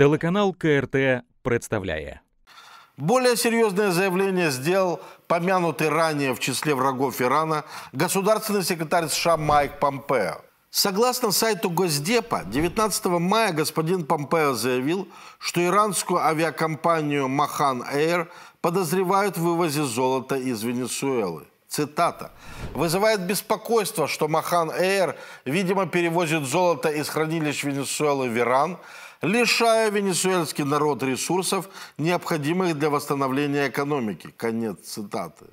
Телеканал КРТ представляет. Более серьезное заявление сделал помянутый ранее в числе врагов Ирана государственный секретарь США Майк Помпео. Согласно сайту Госдепа, 19 мая господин Помпео заявил, что иранскую авиакомпанию «Махан Эйр» подозревают в вывозе золота из Венесуэлы. Цитата. «Вызывает беспокойство, что «Махан Эйр», видимо, перевозит золото из хранилищ Венесуэлы в Иран – лишая венесуэльский народ ресурсов, необходимых для восстановления экономики. Конец цитаты.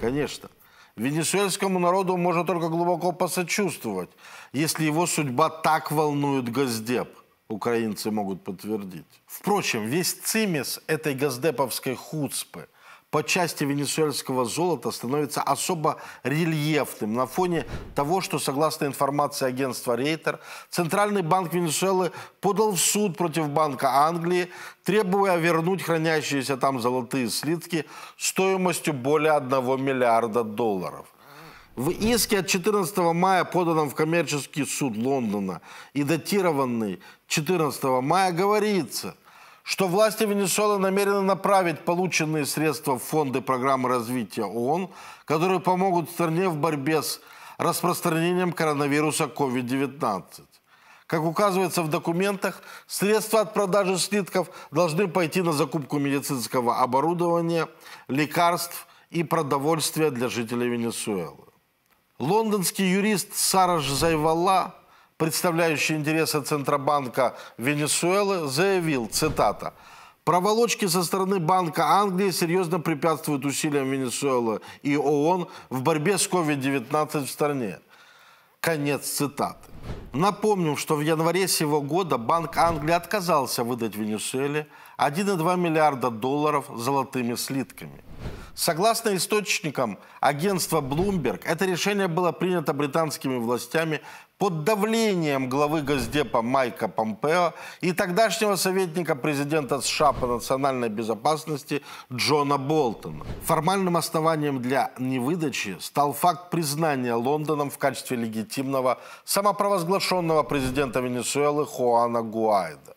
Конечно, венесуэльскому народу можно только глубоко посочувствовать, если его судьба так волнует Газдеп. Украинцы могут подтвердить. Впрочем, весь цимес этой газдеповской хуцпы – по части венесуэльского золота становится особо рельефным на фоне того, что, согласно информации агентства Рейтер, Центральный банк Венесуэлы подал в суд против Банка Англии, требуя вернуть хранящиеся там золотые слитки стоимостью более 1 миллиарда долларов. В иске от 14 мая, поданном в коммерческий суд Лондона и датированный 14 мая, говорится, что власти Венесуэлы намерены направить полученные средства в фонды программы развития ООН, которые помогут стране в борьбе с распространением коронавируса COVID-19. Как указывается в документах, средства от продажи слитков должны пойти на закупку медицинского оборудования, лекарств и продовольствия для жителей Венесуэлы. Лондонский юрист Сара Жзайвала представляющий интересы Центробанка Венесуэлы, заявил, цитата, Проволочки со стороны Банка Англии серьезно препятствуют усилиям Венесуэлы и ООН в борьбе с COVID-19 в стране. Конец цитаты. Напомним, что в январе сего года Банк Англии отказался выдать Венесуэле 1,2 миллиарда долларов золотыми слитками. Согласно источникам агентства Bloomberg, это решение было принято британскими властями под давлением главы Госдепа Майка Помпео и тогдашнего советника президента США по национальной безопасности Джона Болтона. Формальным основанием для невыдачи стал факт признания Лондоном в качестве легитимного самопровозглашенного президента Венесуэлы Хуана Гуайда.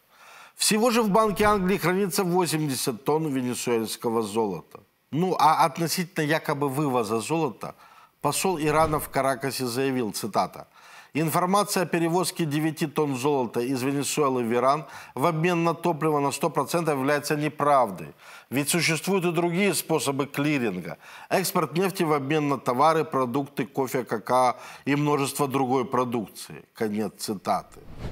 Всего же в Банке Англии хранится 80 тонн венесуэльского золота. Ну, а относительно якобы вывоза золота, посол Ирана в Каракасе заявил, цитата, Информация о перевозке 9 тонн золота из Венесуэлы в Иран в обмен на топливо на 100% является неправдой. Ведь существуют и другие способы клиринга. Экспорт нефти в обмен на товары, продукты, кофе, какао и множество другой продукции. Конец цитаты.